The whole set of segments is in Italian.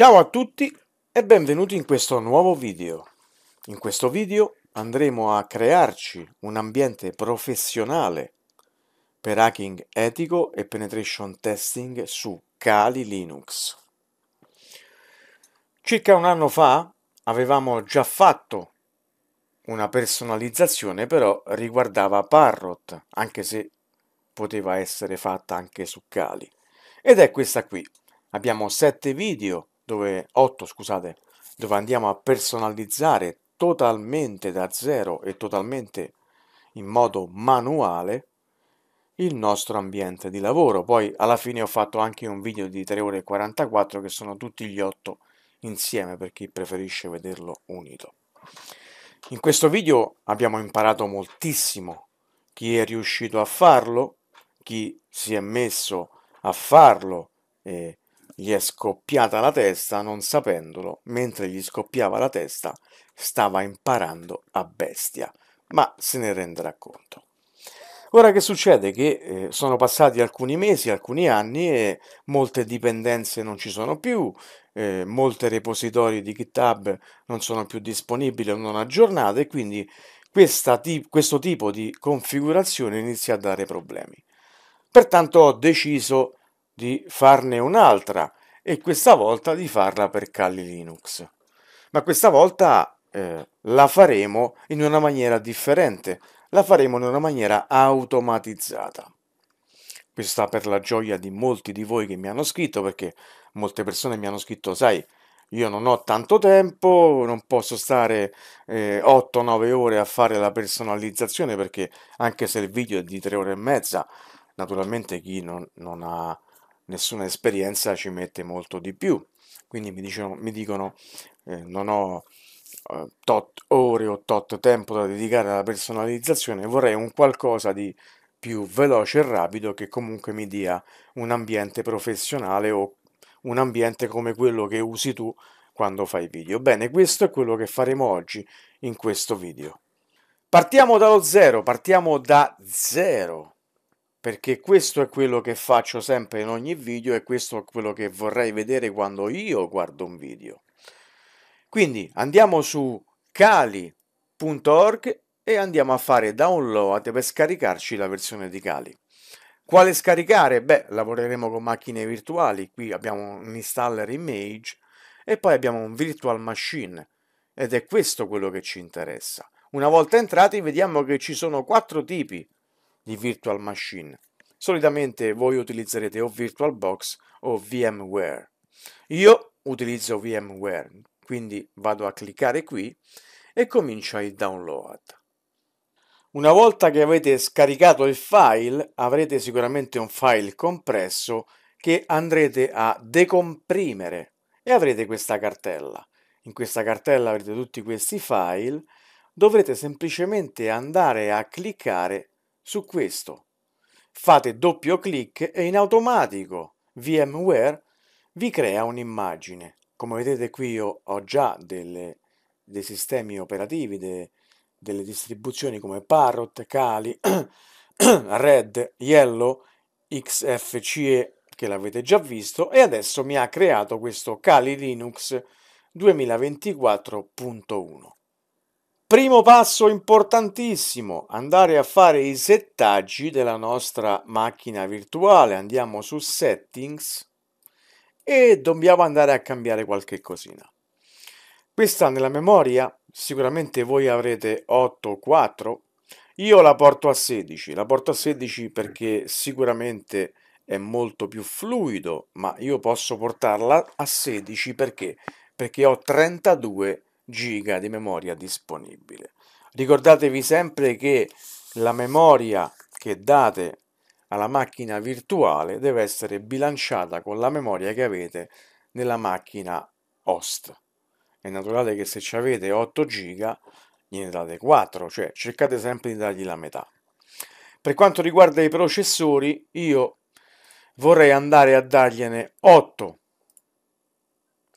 Ciao a tutti e benvenuti in questo nuovo video. In questo video andremo a crearci un ambiente professionale per hacking etico e penetration testing su Kali Linux. Circa un anno fa avevamo già fatto una personalizzazione però riguardava Parrot, anche se poteva essere fatta anche su Kali. Ed è questa qui. Abbiamo sette video dove, 8 scusate, dove andiamo a personalizzare totalmente da zero e totalmente in modo manuale il nostro ambiente di lavoro. Poi alla fine ho fatto anche un video di 3 ore e 44 che sono tutti gli 8 insieme per chi preferisce vederlo unito. In questo video abbiamo imparato moltissimo, chi è riuscito a farlo, chi si è messo a farlo e gli è scoppiata la testa non sapendolo, mentre gli scoppiava la testa stava imparando a bestia, ma se ne renderà conto. Ora che succede? Che eh, sono passati alcuni mesi, alcuni anni e molte dipendenze non ci sono più, eh, molte repository di GitHub non sono più disponibili o non aggiornate e quindi ti questo tipo di configurazione inizia a dare problemi. Pertanto ho deciso di farne un'altra, e questa volta di farla per Kali Linux. Ma questa volta eh, la faremo in una maniera differente, la faremo in una maniera automatizzata. Questa per la gioia di molti di voi che mi hanno scritto, perché molte persone mi hanno scritto, sai, io non ho tanto tempo, non posso stare eh, 8-9 ore a fare la personalizzazione perché anche se il video è di 3 ore e mezza, naturalmente chi non, non ha nessuna esperienza ci mette molto di più. Quindi mi dicono, mi dicono eh, non ho eh, tot ore o tot tempo da dedicare alla personalizzazione, vorrei un qualcosa di più veloce e rapido che comunque mi dia un ambiente professionale o un ambiente come quello che usi tu quando fai video. Bene, questo è quello che faremo oggi in questo video. Partiamo dallo zero, partiamo da zero perché questo è quello che faccio sempre in ogni video e questo è quello che vorrei vedere quando io guardo un video. Quindi andiamo su cali.org e andiamo a fare download per scaricarci la versione di Cali. Quale scaricare? Beh, lavoreremo con macchine virtuali, qui abbiamo un installer image e poi abbiamo un virtual machine ed è questo quello che ci interessa. Una volta entrati vediamo che ci sono quattro tipi di virtual machine. Solitamente voi utilizzerete o VirtualBox o VMware. Io utilizzo VMware, quindi vado a cliccare qui e comincia il download. Una volta che avete scaricato il file avrete sicuramente un file compresso che andrete a decomprimere e avrete questa cartella. In questa cartella avrete tutti questi file, dovrete semplicemente andare a cliccare su questo. Fate doppio clic e in automatico VMware vi crea un'immagine. Come vedete qui io ho già delle, dei sistemi operativi, de, delle distribuzioni come Parrot, Kali, Red, Yellow, XFCE che l'avete già visto e adesso mi ha creato questo Kali Linux 2024.1. Primo passo importantissimo, andare a fare i settaggi della nostra macchina virtuale. Andiamo su Settings e dobbiamo andare a cambiare qualche cosina. Questa nella memoria, sicuramente voi avrete 8 o 4, io la porto a 16, la porto a 16 perché sicuramente è molto più fluido, ma io posso portarla a 16 perché? Perché ho 32 giga di memoria disponibile. Ricordatevi sempre che la memoria che date alla macchina virtuale deve essere bilanciata con la memoria che avete nella macchina host. È naturale che se ci avete 8 giga ne date 4, cioè cercate sempre di dargli la metà. Per quanto riguarda i processori, io vorrei andare a dargliene 8.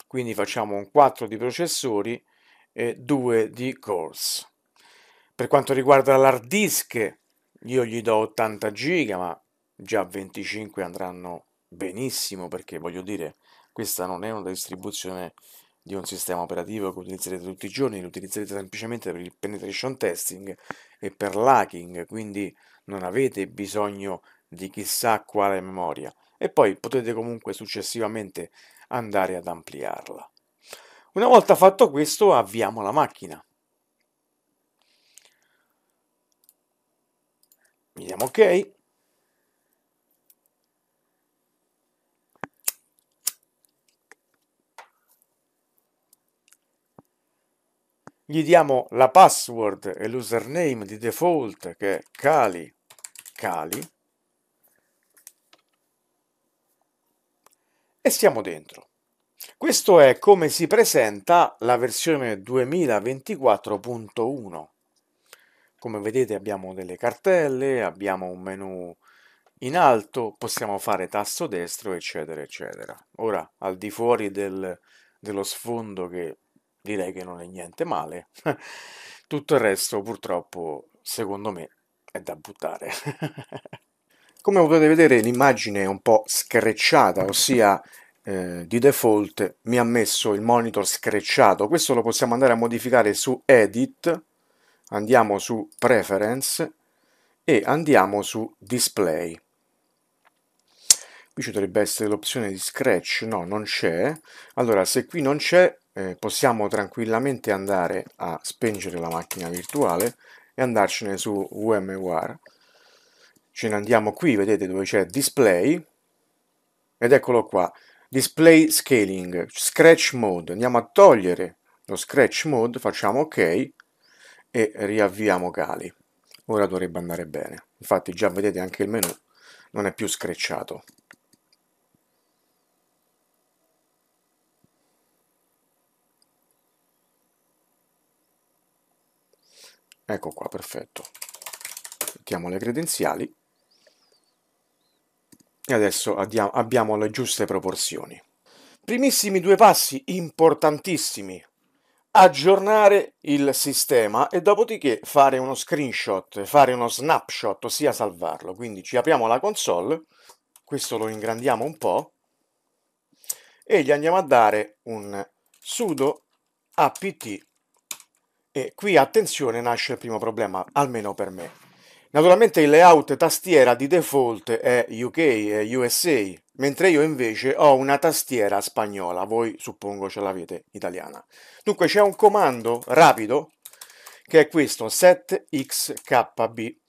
Quindi facciamo un 4 di processori e 2 di Course. Per quanto riguarda l'hard disk, io gli do 80 giga, ma già 25 andranno benissimo perché voglio dire, questa non è una distribuzione di un sistema operativo che utilizzerete tutti i giorni, lo utilizzerete semplicemente per il penetration testing e per l'hacking, quindi non avete bisogno di chissà quale memoria e poi potete comunque successivamente andare ad ampliarla. Una volta fatto questo avviamo la macchina. Vediamo ok. Gli diamo la password e l'username di default che è Kali Kali. e siamo dentro. Questo è come si presenta la versione 2024.1. Come vedete abbiamo delle cartelle, abbiamo un menu in alto, possiamo fare tasto destro, eccetera, eccetera. Ora, al di fuori del, dello sfondo che direi che non è niente male, tutto il resto purtroppo, secondo me, è da buttare. Come potete vedere l'immagine è un po' screcciata, ossia eh, di default mi ha messo il monitor screcciato. Questo lo possiamo andare a modificare su Edit, andiamo su Preference e andiamo su Display. Qui ci dovrebbe essere l'opzione di scratch, no, non c'è. Allora, se qui non c'è, eh, possiamo tranquillamente andare a spengere la macchina virtuale e andarcene su VMware. Ce ne andiamo qui, vedete dove c'è Display, ed eccolo qua, display scaling, scratch mode, andiamo a togliere lo scratch mode, facciamo ok e riavviamo Gali Ora dovrebbe andare bene, infatti già vedete anche il menu non è più screcciato. Ecco qua, perfetto. Mettiamo le credenziali e adesso abbiamo le giuste proporzioni. Primissimi due passi importantissimi. Aggiornare il sistema e dopodiché fare uno screenshot, fare uno snapshot, ossia salvarlo. Quindi ci apriamo la console, questo lo ingrandiamo un po' e gli andiamo a dare un sudo apt e qui attenzione nasce il primo problema, almeno per me. Naturalmente il layout tastiera di default è UK, è USA, mentre io invece ho una tastiera spagnola, voi suppongo ce l'avete italiana. Dunque c'è un comando rapido che è questo, setxkb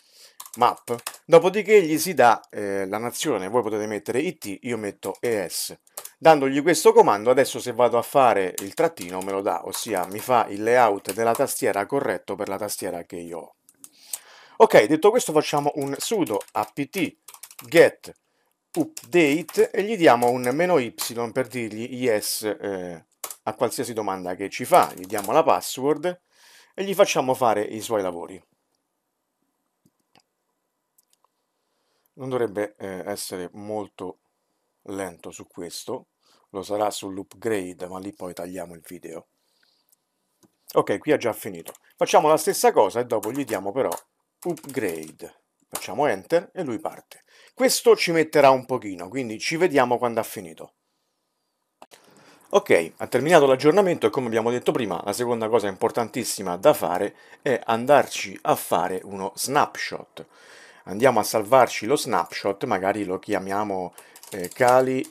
map, dopodiché gli si dà eh, la nazione, voi potete mettere IT, io metto ES. Dandogli questo comando, adesso se vado a fare il trattino me lo dà, ossia mi fa il layout della tastiera corretto per la tastiera che io ho. Ok, detto questo facciamo un sudo apt get update e gli diamo un meno y per dirgli yes eh, a qualsiasi domanda che ci fa, gli diamo la password e gli facciamo fare i suoi lavori. Non dovrebbe eh, essere molto lento su questo, lo sarà sull'upgrade, ma lì poi tagliamo il video. Ok, qui ha già finito. Facciamo la stessa cosa e dopo gli diamo però upgrade. Facciamo enter e lui parte. Questo ci metterà un pochino, quindi ci vediamo quando ha finito. Ok, ha terminato l'aggiornamento e come abbiamo detto prima, la seconda cosa importantissima da fare è andarci a fare uno snapshot. Andiamo a salvarci lo snapshot, magari lo chiamiamo eh, Cali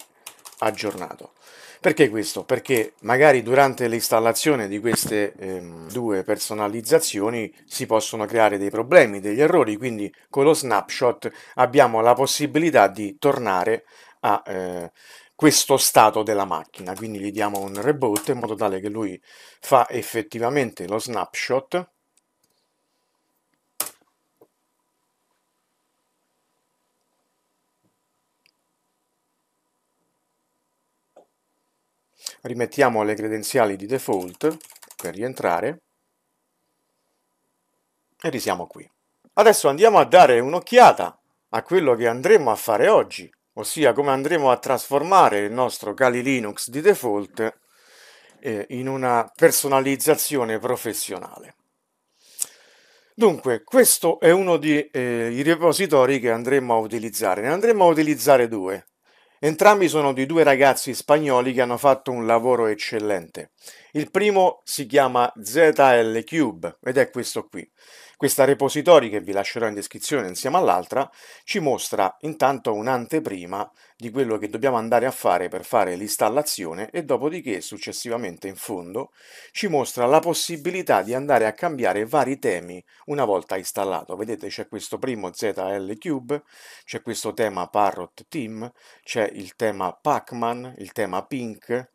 aggiornato. Perché questo? Perché magari durante l'installazione di queste ehm, due personalizzazioni si possono creare dei problemi, degli errori, quindi con lo snapshot abbiamo la possibilità di tornare a eh, questo stato della macchina, quindi gli diamo un reboot in modo tale che lui fa effettivamente lo snapshot rimettiamo le credenziali di default per rientrare e risiamo qui. Adesso andiamo a dare un'occhiata a quello che andremo a fare oggi, ossia come andremo a trasformare il nostro Kali Linux di default eh, in una personalizzazione professionale. Dunque, questo è uno dei eh, repositori che andremo a utilizzare. Ne andremo a utilizzare due. Entrambi sono di due ragazzi spagnoli che hanno fatto un lavoro eccellente. Il primo si chiama ZL Cube ed è questo qui. Questa repository che vi lascerò in descrizione insieme all'altra ci mostra intanto un'anteprima di quello che dobbiamo andare a fare per fare l'installazione e dopodiché successivamente in fondo ci mostra la possibilità di andare a cambiare vari temi una volta installato. Vedete c'è questo primo ZL Cube, c'è questo tema Parrot Team, c'è il tema Pac-Man, il tema Pink,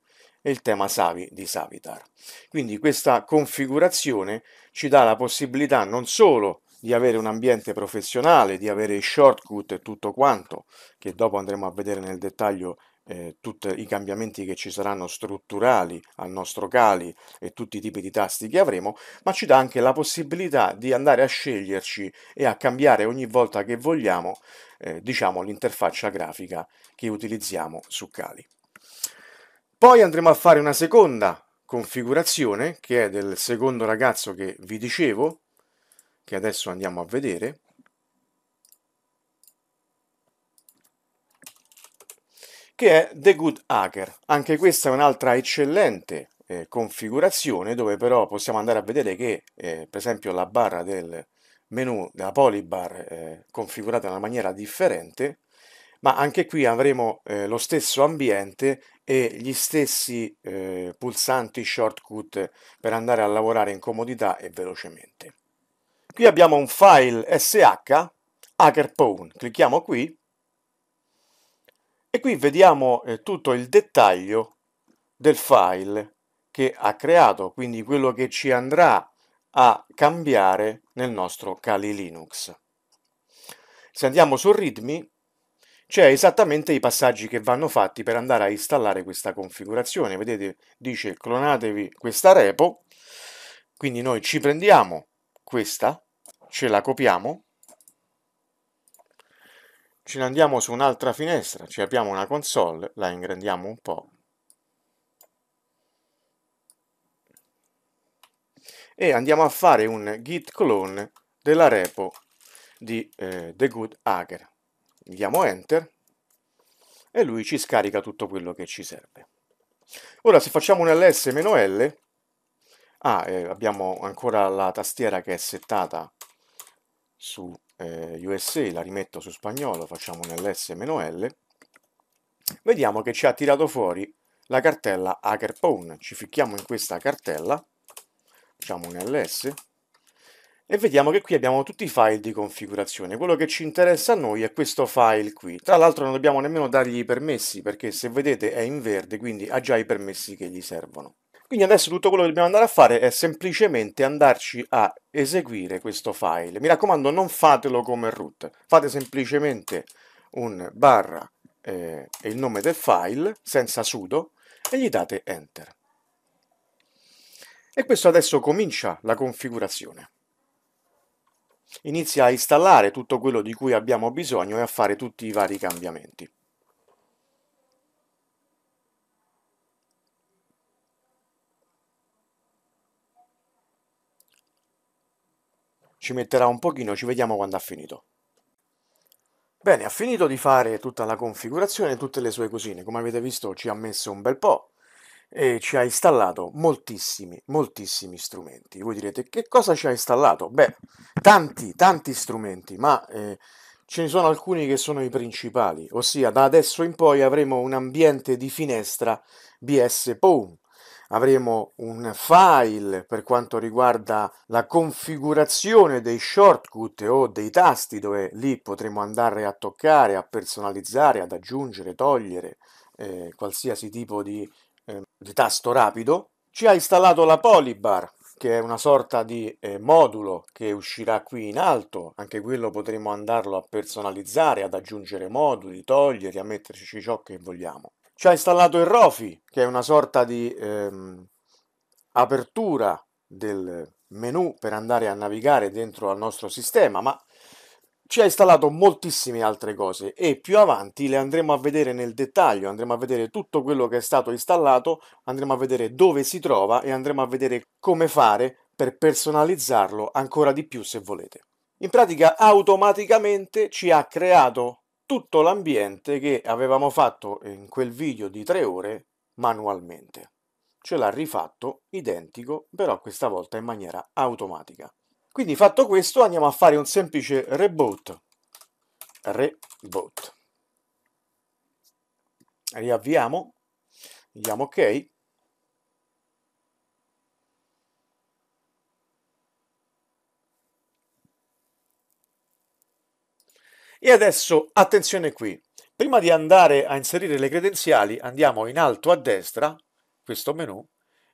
e il tema Savi di Savitar. Quindi questa configurazione ci dà la possibilità non solo di avere un ambiente professionale, di avere i shortcut e tutto quanto, che dopo andremo a vedere nel dettaglio eh, tutti i cambiamenti che ci saranno strutturali al nostro Cali e tutti i tipi di tasti che avremo, ma ci dà anche la possibilità di andare a sceglierci e a cambiare ogni volta che vogliamo, eh, diciamo, l'interfaccia grafica che utilizziamo su Cali. Poi andremo a fare una seconda configurazione che è del secondo ragazzo che vi dicevo, che adesso andiamo a vedere. che è The Good Hacker. Anche questa è un'altra eccellente eh, configurazione dove però possiamo andare a vedere che eh, per esempio la barra del menu della polybar eh, configurata in una maniera differente ma anche qui avremo eh, lo stesso ambiente e gli stessi eh, pulsanti shortcut per andare a lavorare in comodità e velocemente. Qui abbiamo un file SH, HackerPwn, clicchiamo qui e qui vediamo eh, tutto il dettaglio del file che ha creato, quindi quello che ci andrà a cambiare nel nostro Kali Linux. Se andiamo su README c'è esattamente i passaggi che vanno fatti per andare a installare questa configurazione. Vedete, dice clonatevi questa repo, quindi noi ci prendiamo questa, ce la copiamo, ce ne andiamo su un'altra finestra, ci apriamo una console, la ingrandiamo un po', e andiamo a fare un git clone della repo di eh, The Good Hacker diamo enter e lui ci scarica tutto quello che ci serve. Ora se facciamo un ls-l, ah, eh, abbiamo ancora la tastiera che è settata su eh, USA, la rimetto su spagnolo, facciamo un ls-l, vediamo che ci ha tirato fuori la cartella HackerPwn. Ci ficchiamo in questa cartella, facciamo un ls, e vediamo che qui abbiamo tutti i file di configurazione. Quello che ci interessa a noi è questo file qui. Tra l'altro non dobbiamo nemmeno dargli i permessi perché se vedete è in verde, quindi ha già i permessi che gli servono. Quindi adesso tutto quello che dobbiamo andare a fare è semplicemente andarci a eseguire questo file. Mi raccomando non fatelo come root, fate semplicemente un barra eh, e eh, il nome del file senza sudo e gli date enter. E questo adesso comincia la configurazione inizia a installare tutto quello di cui abbiamo bisogno e a fare tutti i vari cambiamenti. Ci metterà un pochino, ci vediamo quando ha finito. Bene, ha finito di fare tutta la configurazione e tutte le sue cosine. Come avete visto ci ha messo un bel po', e ci ha installato moltissimi, moltissimi strumenti. Voi direte che cosa ci ha installato? Beh, tanti, tanti strumenti, ma eh, ce ne sono alcuni che sono i principali, ossia da adesso in poi avremo un ambiente di finestra BS Pwn, avremo un file per quanto riguarda la configurazione dei shortcut o dei tasti dove lì potremo andare a toccare, a personalizzare, ad aggiungere, togliere eh, qualsiasi tipo di Ehm, di tasto rapido, ci ha installato la Polybar, che è una sorta di eh, modulo che uscirà qui in alto, anche quello potremo andarlo a personalizzare, ad aggiungere moduli, togliere, a metterci ciò che vogliamo. Ci ha installato il Rofi, che è una sorta di ehm, apertura del menu per andare a navigare dentro al nostro sistema, ma ci ha installato moltissime altre cose e più avanti le andremo a vedere nel dettaglio, andremo a vedere tutto quello che è stato installato, andremo a vedere dove si trova e andremo a vedere come fare per personalizzarlo ancora di più se volete. In pratica automaticamente ci ha creato tutto l'ambiente che avevamo fatto in quel video di tre ore manualmente. Ce l'ha rifatto identico però questa volta in maniera automatica. Quindi fatto questo andiamo a fare un semplice reboot. Reboot. Riavviamo. Diamo ok. E adesso attenzione qui. Prima di andare a inserire le credenziali andiamo in alto a destra, questo menu,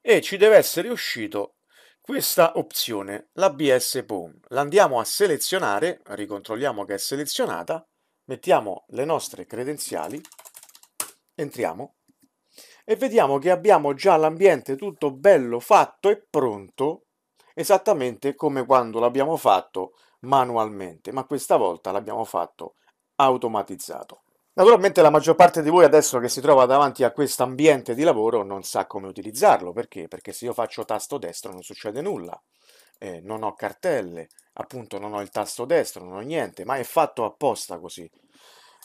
e ci deve essere uscito questa opzione, l'ABS Pwn, l'andiamo a selezionare, ricontrolliamo che è selezionata, mettiamo le nostre credenziali, entriamo e vediamo che abbiamo già l'ambiente tutto bello fatto e pronto, esattamente come quando l'abbiamo fatto manualmente, ma questa volta l'abbiamo fatto automatizzato. Naturalmente la maggior parte di voi adesso che si trova davanti a questo ambiente di lavoro non sa come utilizzarlo, perché? Perché se io faccio tasto destro non succede nulla, eh, non ho cartelle, appunto non ho il tasto destro, non ho niente, ma è fatto apposta così.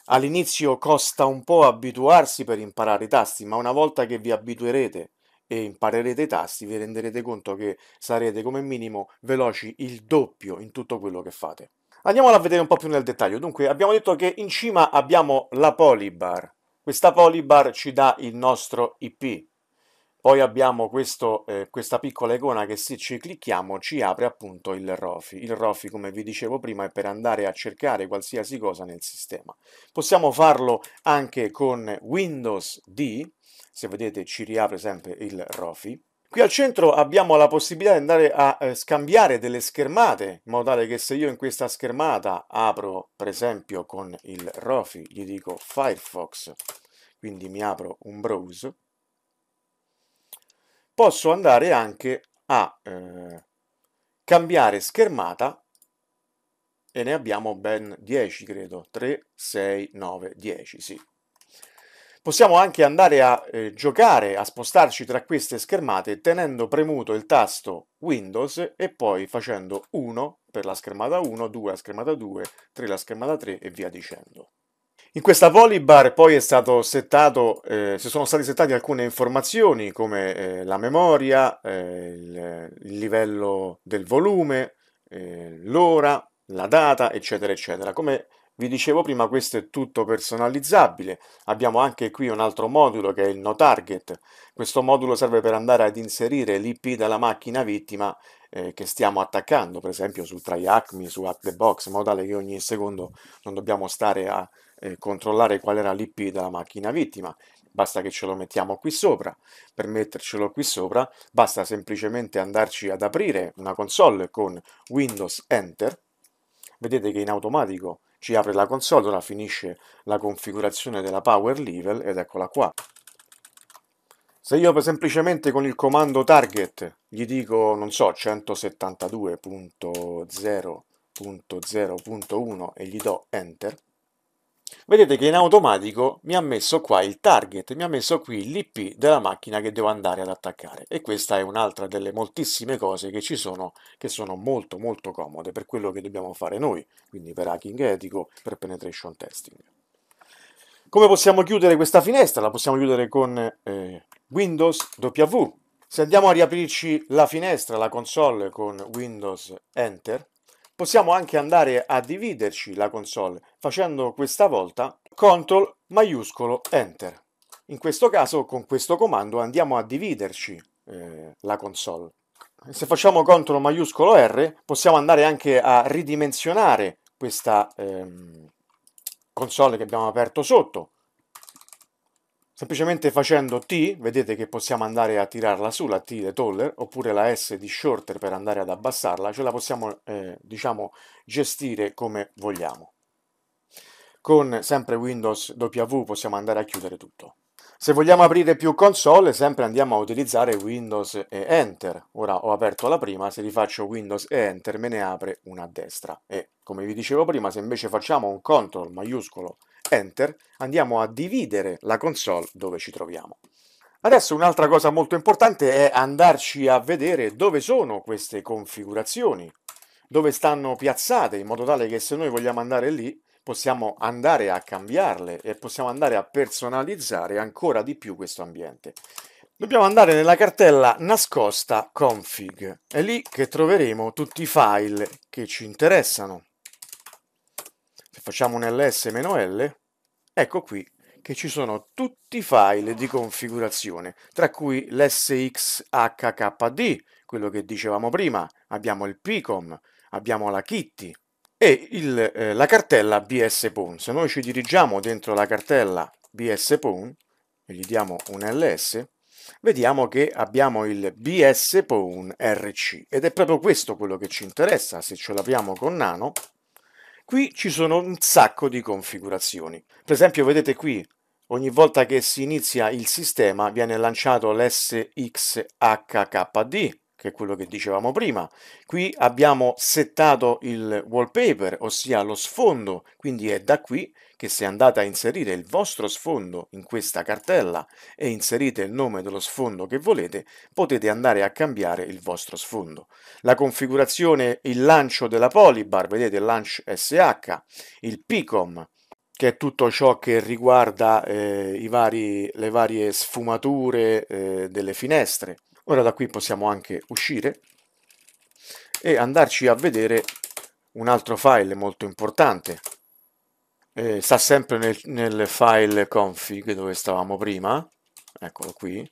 All'inizio costa un po' abituarsi per imparare i tasti, ma una volta che vi abituerete e imparerete i tasti vi renderete conto che sarete come minimo veloci il doppio in tutto quello che fate. Andiamola a vedere un po' più nel dettaglio. Dunque, abbiamo detto che in cima abbiamo la polybar. Questa polybar ci dà il nostro IP. Poi abbiamo questo, eh, questa piccola icona che se ci clicchiamo ci apre appunto il ROFI. Il ROFI, come vi dicevo prima, è per andare a cercare qualsiasi cosa nel sistema. Possiamo farlo anche con Windows D, se vedete ci riapre sempre il ROFI. Qui al centro abbiamo la possibilità di andare a eh, scambiare delle schermate, in modo tale che se io in questa schermata apro per esempio con il Rofi, gli dico Firefox, quindi mi apro un browser, posso andare anche a eh, cambiare schermata e ne abbiamo ben 10 credo, 3, 6, 9, 10, sì. Possiamo anche andare a eh, giocare, a spostarci tra queste schermate tenendo premuto il tasto Windows e poi facendo 1 per la schermata 1, 2 la schermata 2, 3 la schermata 3 e via dicendo. In questa Volibar poi settato, eh, sono state settate alcune informazioni come eh, la memoria, eh, il, il, livello del volume, eh, l'ora, la data, eccetera, eccetera, come vi dicevo prima, questo è tutto personalizzabile. Abbiamo anche qui un altro modulo che è il no target. Questo modulo serve per andare ad inserire l'IP della macchina vittima eh, che stiamo attaccando, per esempio su TryAcme, su At the Box, in modo tale che ogni secondo non dobbiamo stare a eh, controllare qual era l'IP della macchina vittima. Basta che ce lo mettiamo qui sopra. Per mettercelo qui sopra basta semplicemente andarci ad aprire una console con Windows Enter. Vedete che in automatico ci apre la console, ora finisce la configurazione della power level ed eccola qua. Se io semplicemente con il comando target gli dico, non so, 172.0.0.1 e gli do enter, Vedete che in automatico mi ha messo qua il target, mi ha messo qui l'IP della macchina che devo andare ad attaccare e questa è un'altra delle moltissime cose che ci sono che sono molto molto comode per quello che dobbiamo fare noi, quindi per hacking etico, per penetration testing. Come possiamo chiudere questa finestra? La possiamo chiudere con eh, Windows W. Se andiamo a riaprirci la finestra, la console con Windows Enter, Possiamo anche andare a dividerci la console facendo questa volta CTRL maiuscolo ENTER. In questo caso con questo comando andiamo a dividerci eh, la console. Se facciamo CTRL maiuscolo R possiamo andare anche a ridimensionare questa ehm, console che abbiamo aperto sotto Semplicemente facendo T, vedete che possiamo andare a tirarla su, la T di Toller, oppure la S di Shorter per andare ad abbassarla, ce la possiamo, eh, diciamo, gestire come vogliamo. Con sempre Windows W possiamo andare a chiudere tutto. Se vogliamo aprire più console, sempre andiamo a utilizzare Windows e Enter. Ora ho aperto la prima, se rifaccio Windows e Enter me ne apre una a destra. E, come vi dicevo prima, se invece facciamo un CTRL maiuscolo Enter, andiamo a dividere la console dove ci troviamo. Adesso un'altra cosa molto importante è andarci a vedere dove sono queste configurazioni, dove stanno piazzate, in modo tale che se noi vogliamo andare lì possiamo andare a cambiarle e possiamo andare a personalizzare ancora di più questo ambiente. Dobbiamo andare nella cartella nascosta config, è lì che troveremo tutti i file che ci interessano facciamo un ls-l, ecco qui che ci sono tutti i file di configurazione, tra cui l'sxhkd, quello che dicevamo prima, abbiamo il pcom, abbiamo la kitty e il, eh, la cartella bspwn. Se noi ci dirigiamo dentro la cartella bspwn e gli diamo un ls, vediamo che abbiamo il bspwn rc ed è proprio questo quello che ci interessa. Se ce l'apriamo con nano, Qui ci sono un sacco di configurazioni. Per esempio, vedete qui, ogni volta che si inizia il sistema viene lanciato l'SXHKD, che è quello che dicevamo prima. Qui abbiamo settato il wallpaper, ossia lo sfondo, quindi è da qui che se andate a inserire il vostro sfondo in questa cartella e inserite il nome dello sfondo che volete, potete andare a cambiare il vostro sfondo. La configurazione, il lancio della Polybar, vedete il lancio SH, il PICOM, che è tutto ciò che riguarda eh, vari, le varie sfumature eh, delle finestre. Ora da qui possiamo anche uscire e andarci a vedere un altro file molto importante eh, sta sempre nel, nel file config dove stavamo prima, eccolo qui,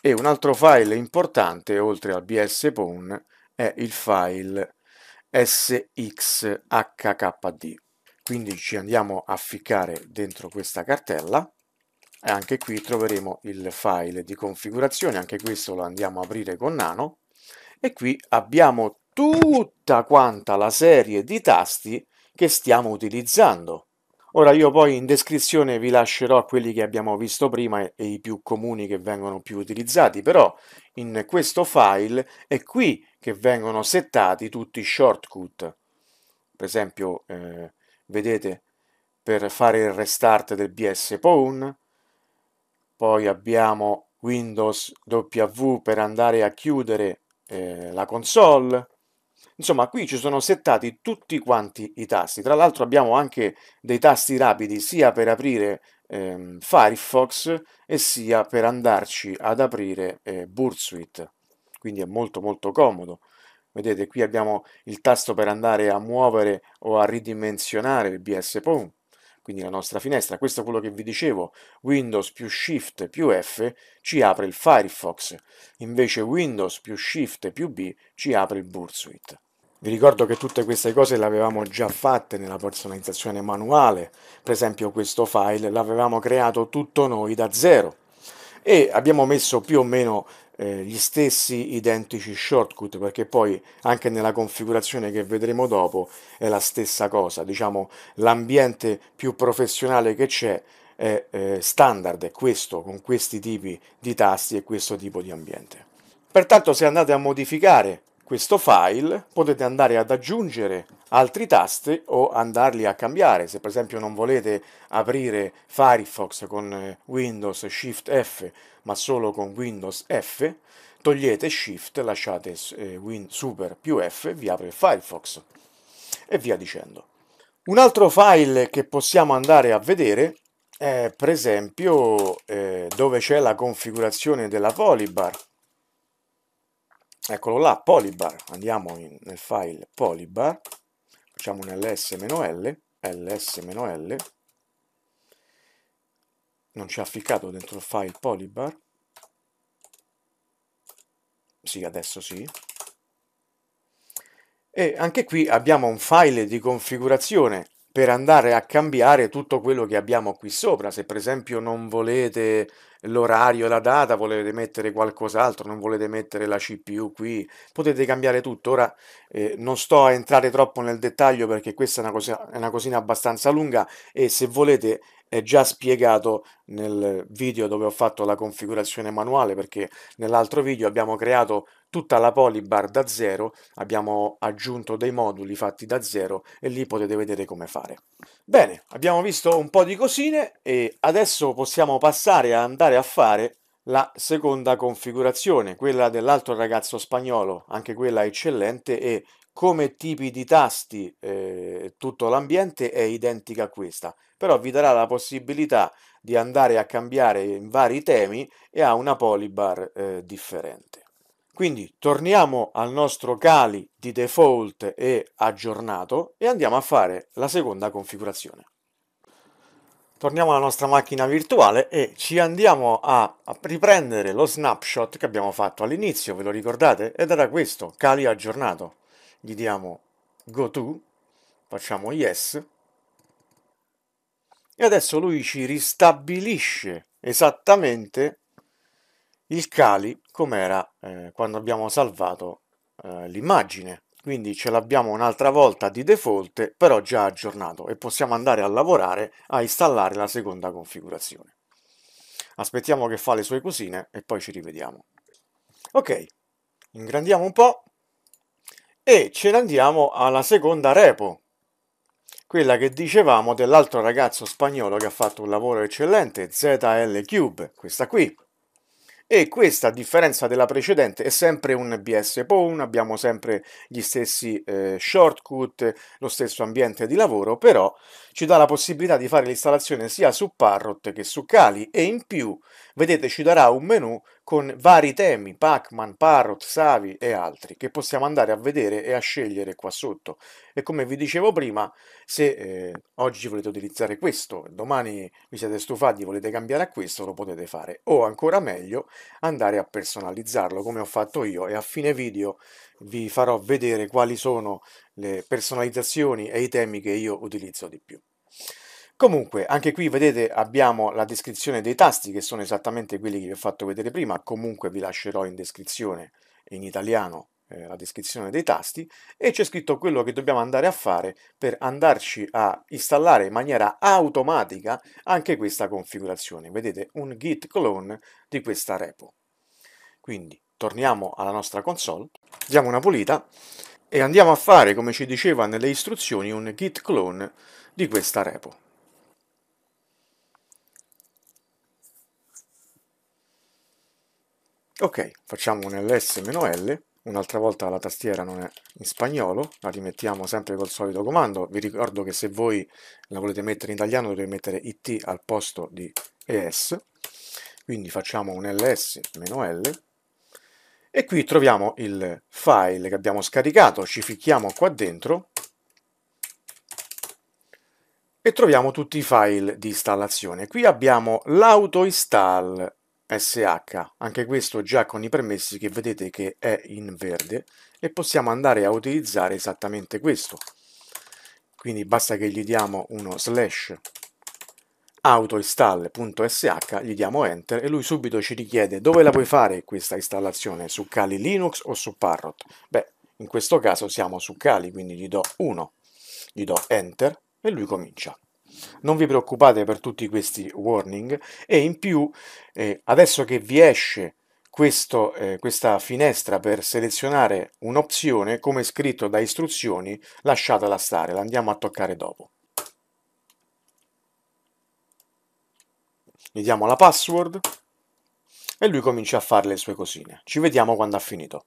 e un altro file importante oltre al bs.pwn è il file sxhkd. Quindi ci andiamo a ficcare dentro questa cartella e anche qui troveremo il file di configurazione, anche questo lo andiamo a aprire con nano e qui abbiamo tutta quanta la serie di tasti che stiamo utilizzando. Ora io poi in descrizione vi lascerò quelli che abbiamo visto prima e, e i più comuni che vengono più utilizzati, però in questo file è qui che vengono settati tutti i shortcut. Per esempio, eh, vedete, per fare il restart del BS Pwn, poi abbiamo Windows W per andare a chiudere eh, la console, Insomma, qui ci sono settati tutti quanti i tasti. Tra l'altro abbiamo anche dei tasti rapidi sia per aprire ehm, Firefox e sia per andarci ad aprire eh, Bursuit. Quindi è molto molto comodo. Vedete, qui abbiamo il tasto per andare a muovere o a ridimensionare il BS Pump quindi la nostra finestra. Questo è quello che vi dicevo, Windows più Shift più F ci apre il Firefox, invece Windows più Shift più B ci apre il Bursuit. Vi ricordo che tutte queste cose le avevamo già fatte nella personalizzazione manuale, per esempio questo file l'avevamo creato tutto noi da zero e abbiamo messo più o meno eh, gli stessi identici shortcut perché poi anche nella configurazione che vedremo dopo è la stessa cosa diciamo l'ambiente più professionale che c'è è eh, standard è questo con questi tipi di tasti e questo tipo di ambiente pertanto se andate a modificare questo file potete andare ad aggiungere altri tasti o andarli a cambiare se per esempio non volete aprire Firefox con eh, Windows Shift F ma solo con Windows F togliete Shift lasciate eh, Win Super più F vi apre Firefox e via dicendo un altro file che possiamo andare a vedere è per esempio eh, dove c'è la configurazione della Polybar eccolo là, polybar, andiamo in, nel file polybar, facciamo un ls-l, ls-l, non ci ha ficcato dentro il file polybar, sì, adesso sì, e anche qui abbiamo un file di configurazione per andare a cambiare tutto quello che abbiamo qui sopra. Se per esempio non volete l'orario e la data, volete mettere qualcos'altro, non volete mettere la CPU qui, potete cambiare tutto. Ora eh, non sto a entrare troppo nel dettaglio perché questa è una, cosa, è una cosina abbastanza lunga e se volete è già spiegato nel video dove ho fatto la configurazione manuale perché nell'altro video abbiamo creato tutta la polybar da zero, abbiamo aggiunto dei moduli fatti da zero e lì potete vedere come fare. Bene, abbiamo visto un po' di cosine e adesso possiamo passare a andare a fare la seconda configurazione, quella dell'altro ragazzo spagnolo, anche quella eccellente e come tipi di tasti eh, tutto l'ambiente è identica a questa, però vi darà la possibilità di andare a cambiare in vari temi e ha una polybar eh, differente. Quindi torniamo al nostro Kali di default e aggiornato e andiamo a fare la seconda configurazione. Torniamo alla nostra macchina virtuale e ci andiamo a riprendere lo snapshot che abbiamo fatto all'inizio, ve lo ricordate? Ed era questo, Kali aggiornato. Gli diamo go to, facciamo yes e adesso lui ci ristabilisce esattamente il Kali com'era eh, quando abbiamo salvato eh, l'immagine. Quindi ce l'abbiamo un'altra volta di default, però già aggiornato e possiamo andare a lavorare a installare la seconda configurazione. Aspettiamo che fa le sue cosine e poi ci rivediamo. Ok, ingrandiamo un po' e ce ne andiamo alla seconda repo, quella che dicevamo dell'altro ragazzo spagnolo che ha fatto un lavoro eccellente, ZL Cube, questa qui e questa a differenza della precedente è sempre un BS Pawn, abbiamo sempre gli stessi eh, shortcut, lo stesso ambiente di lavoro, però ci dà la possibilità di fare l'installazione sia su Parrot che su Kali e in più, vedete, ci darà un menu con vari temi, Pacman, Parrot, Savi e altri, che possiamo andare a vedere e a scegliere qua sotto. E come vi dicevo prima, se eh, oggi volete utilizzare questo, domani vi siete stufati e volete cambiare a questo, lo potete fare. O ancora meglio, andare a personalizzarlo, come ho fatto io, e a fine video vi farò vedere quali sono le personalizzazioni e i temi che io utilizzo di più. Comunque, anche qui vedete abbiamo la descrizione dei tasti che sono esattamente quelli che vi ho fatto vedere prima, comunque vi lascerò in descrizione in italiano eh, la descrizione dei tasti e c'è scritto quello che dobbiamo andare a fare per andarci a installare in maniera automatica anche questa configurazione. Vedete un git clone di questa repo. Quindi torniamo alla nostra console, diamo una pulita e andiamo a fare, come ci diceva nelle istruzioni, un git clone di questa repo. Ok, facciamo un ls-l, un'altra volta la tastiera non è in spagnolo, la rimettiamo sempre col solito comando, vi ricordo che se voi la volete mettere in italiano dovete mettere it al posto di es, quindi facciamo un ls-l e qui troviamo il file che abbiamo scaricato, ci ficchiamo qua dentro e troviamo tutti i file di installazione. Qui abbiamo l'autoinstall sh, anche questo già con i permessi che vedete che è in verde e possiamo andare a utilizzare esattamente questo. Quindi basta che gli diamo uno slash autoinstall.sh, gli diamo enter e lui subito ci richiede dove la puoi fare questa installazione, su Kali Linux o su Parrot. Beh, in questo caso siamo su Kali, quindi gli do 1, gli do enter e lui comincia. Non vi preoccupate per tutti questi warning e in più eh, adesso che vi esce questo, eh, questa finestra per selezionare un'opzione come scritto da istruzioni lasciatela stare, la andiamo a toccare dopo. Gli diamo la password e lui comincia a fare le sue cosine. Ci vediamo quando ha finito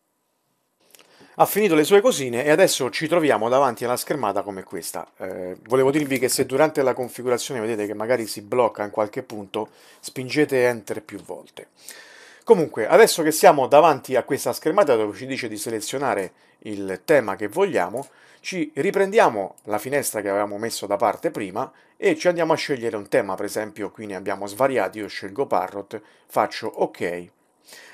ha finito le sue cosine e adesso ci troviamo davanti alla schermata come questa. Eh, volevo dirvi che se durante la configurazione vedete che magari si blocca in qualche punto, spingete Enter più volte. Comunque, adesso che siamo davanti a questa schermata dove ci dice di selezionare il tema che vogliamo, ci riprendiamo la finestra che avevamo messo da parte prima e ci andiamo a scegliere un tema, per esempio qui ne abbiamo svariati, io scelgo Parrot, faccio OK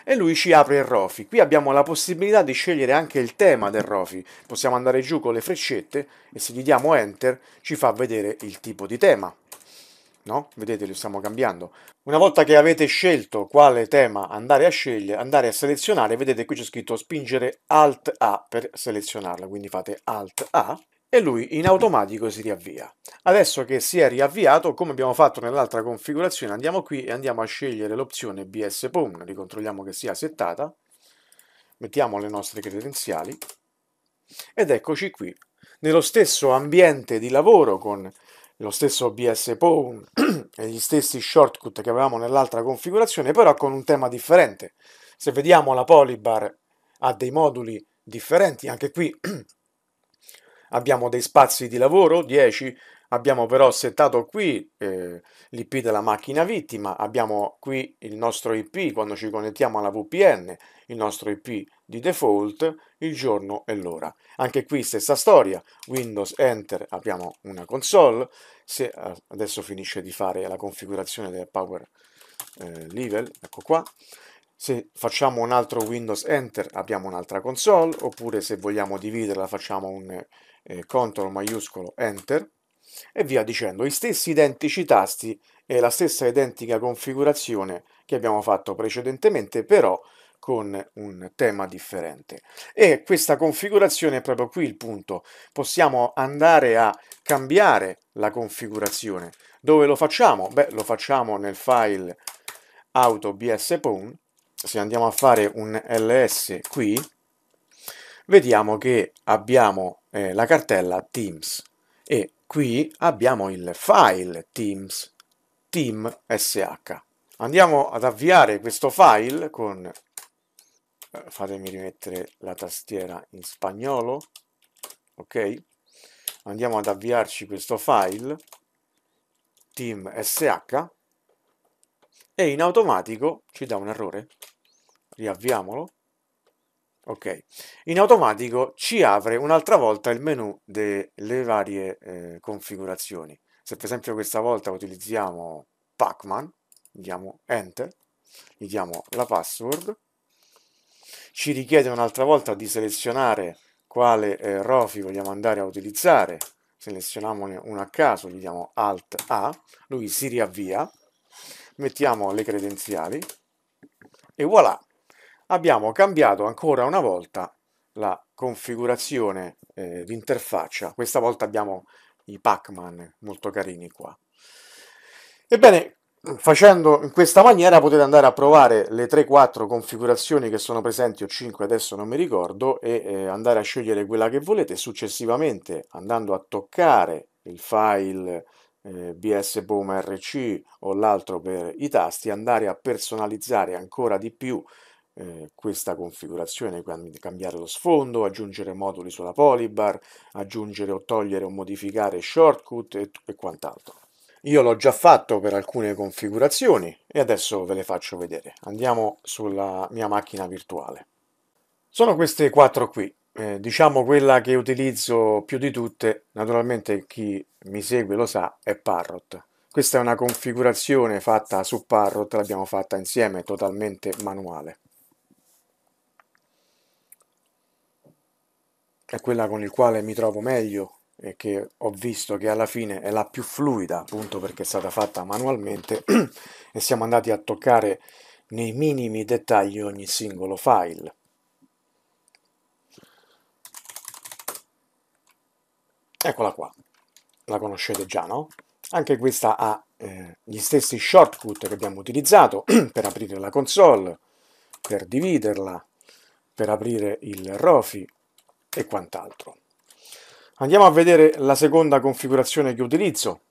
e lui ci apre il Rofi. Qui abbiamo la possibilità di scegliere anche il tema del Rofi. Possiamo andare giù con le freccette e se gli diamo Enter ci fa vedere il tipo di tema. No? Vedete, lo stiamo cambiando. Una volta che avete scelto quale tema andare a scegliere, andare a selezionare, vedete qui c'è scritto spingere Alt A per selezionarla, quindi fate Alt A e lui in automatico si riavvia. Adesso che si è riavviato, come abbiamo fatto nell'altra configurazione, andiamo qui e andiamo a scegliere l'opzione BS Pwn, ricontrolliamo che sia settata, mettiamo le nostre credenziali ed eccoci qui, nello stesso ambiente di lavoro con lo stesso BS Pwn e gli stessi shortcut che avevamo nell'altra configurazione, però con un tema differente. Se vediamo la Polybar ha dei moduli differenti, anche qui Abbiamo dei spazi di lavoro, 10, abbiamo però settato qui eh, l'IP della macchina vittima, abbiamo qui il nostro IP quando ci connettiamo alla VPN, il nostro IP di default, il giorno e l'ora. Anche qui stessa storia, Windows Enter, abbiamo una console, se eh, adesso finisce di fare la configurazione del Power eh, Level, ecco qua, se facciamo un altro Windows Enter abbiamo un'altra console, oppure se vogliamo dividerla facciamo un eh, CTRL maiuscolo Enter e via dicendo. I stessi identici tasti e la stessa identica configurazione che abbiamo fatto precedentemente, però con un tema differente. E questa configurazione è proprio qui il punto. Possiamo andare a cambiare la configurazione. Dove lo facciamo? Beh, lo facciamo nel file auto bs.pwn se andiamo a fare un ls qui, vediamo che abbiamo eh, la cartella Teams e qui abbiamo il file Teams, team.sh. Andiamo ad avviare questo file con, eh, fatemi rimettere la tastiera in spagnolo, ok? Andiamo ad avviarci questo file, team.sh, e in automatico ci dà un errore riavviamolo, ok, in automatico ci apre un'altra volta il menu delle varie eh, configurazioni. Se per esempio questa volta utilizziamo Pacman, diamo Enter, gli diamo la password, ci richiede un'altra volta di selezionare quale eh, ROFI vogliamo andare a utilizzare, selezioniamone uno a caso, gli diamo Alt A, lui si riavvia, mettiamo le credenziali e voilà, abbiamo cambiato ancora una volta la configurazione eh, di interfaccia. Questa volta abbiamo i Pac-Man molto carini qua. Ebbene, facendo in questa maniera potete andare a provare le 3-4 configurazioni che sono presenti o 5 adesso non mi ricordo e eh, andare a scegliere quella che volete successivamente andando a toccare il file eh, bsboom rc o l'altro per i tasti andare a personalizzare ancora di più eh, questa configurazione, cambiare lo sfondo, aggiungere moduli sulla polybar, aggiungere o togliere o modificare shortcut e, e quant'altro. Io l'ho già fatto per alcune configurazioni e adesso ve le faccio vedere. Andiamo sulla mia macchina virtuale. Sono queste quattro qui, eh, diciamo quella che utilizzo più di tutte, naturalmente chi mi segue lo sa, è Parrot. Questa è una configurazione fatta su Parrot, l'abbiamo fatta insieme, totalmente manuale. è quella con il quale mi trovo meglio e che ho visto che alla fine è la più fluida, appunto perché è stata fatta manualmente e siamo andati a toccare nei minimi dettagli ogni singolo file. Eccola qua, la conoscete già, no? Anche questa ha eh, gli stessi shortcut che abbiamo utilizzato per aprire la console, per dividerla, per aprire il ROFI e quant'altro. Andiamo a vedere la seconda configurazione che utilizzo.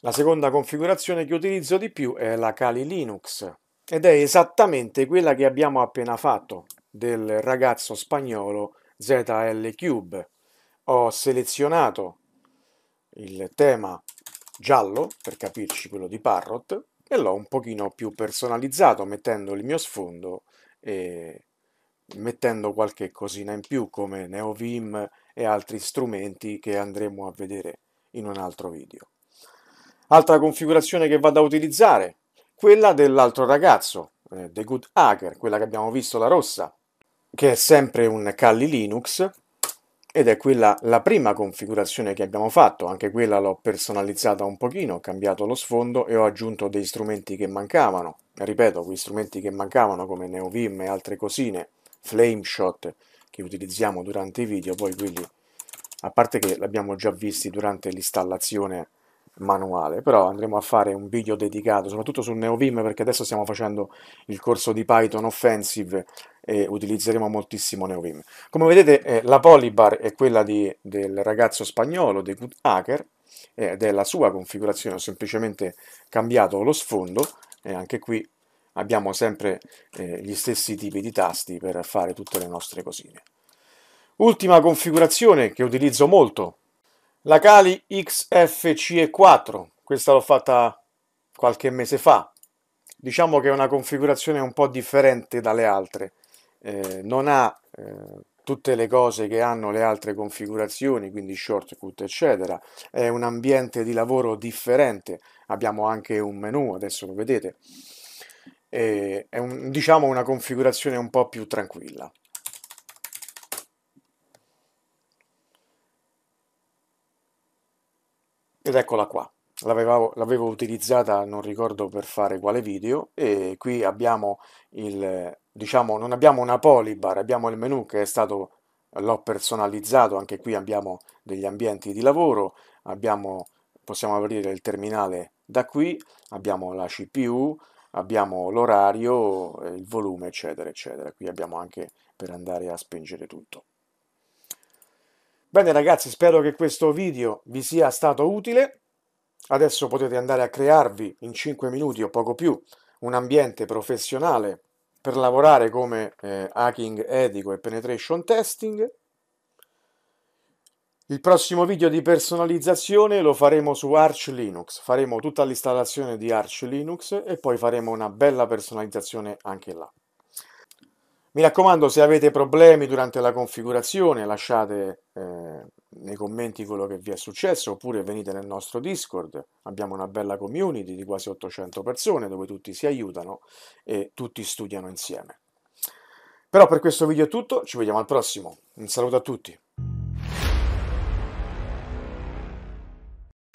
La seconda configurazione che utilizzo di più è la Kali Linux ed è esattamente quella che abbiamo appena fatto del ragazzo spagnolo ZL Cube. Ho selezionato il tema giallo, per capirci quello di Parrot, e l'ho un pochino più personalizzato mettendo il mio sfondo e mettendo qualche cosina in più come NeoVim e altri strumenti che andremo a vedere in un altro video. Altra configurazione che vado a utilizzare, quella dell'altro ragazzo, eh, The Good Hacker, quella che abbiamo visto la rossa, che è sempre un Kali Linux ed è quella la prima configurazione che abbiamo fatto, anche quella l'ho personalizzata un pochino, ho cambiato lo sfondo e ho aggiunto degli strumenti che mancavano, ripeto, quei strumenti che mancavano come NeoVim e altre cosine flame shot che utilizziamo durante i video, poi quelli, a parte che l'abbiamo già visti durante l'installazione manuale, però andremo a fare un video dedicato, soprattutto su NeoVim, perché adesso stiamo facendo il corso di Python Offensive e utilizzeremo moltissimo NeoVim. Come vedete eh, la polybar è quella di, del ragazzo spagnolo, The Good Hacker, ed è la sua configurazione, ho semplicemente cambiato lo sfondo, e anche qui abbiamo sempre eh, gli stessi tipi di tasti per fare tutte le nostre cosine. Ultima configurazione che utilizzo molto, la Kali XFCE4, questa l'ho fatta qualche mese fa, diciamo che è una configurazione un po' differente dalle altre, eh, non ha eh, tutte le cose che hanno le altre configurazioni, quindi shortcut eccetera, è un ambiente di lavoro differente, abbiamo anche un menu, adesso lo vedete, è un, diciamo una configurazione un po' più tranquilla. Ed eccola qua, l'avevo utilizzata, non ricordo per fare quale video, e qui abbiamo il, diciamo, non abbiamo una polybar, abbiamo il menu che è stato, l'ho personalizzato, anche qui abbiamo degli ambienti di lavoro, abbiamo, possiamo aprire il terminale da qui, abbiamo la CPU, abbiamo l'orario, eh, il volume, eccetera, eccetera. Qui abbiamo anche per andare a spingere tutto. Bene ragazzi, spero che questo video vi sia stato utile. Adesso potete andare a crearvi in 5 minuti o poco più un ambiente professionale per lavorare come eh, hacking etico e penetration testing. Il prossimo video di personalizzazione lo faremo su Arch Linux, faremo tutta l'installazione di Arch Linux e poi faremo una bella personalizzazione anche là. Mi raccomando, se avete problemi durante la configurazione, lasciate eh, nei commenti quello che vi è successo, oppure venite nel nostro Discord. Abbiamo una bella community di quasi 800 persone dove tutti si aiutano e tutti studiano insieme. Però per questo video è tutto, ci vediamo al prossimo. Un saluto a tutti.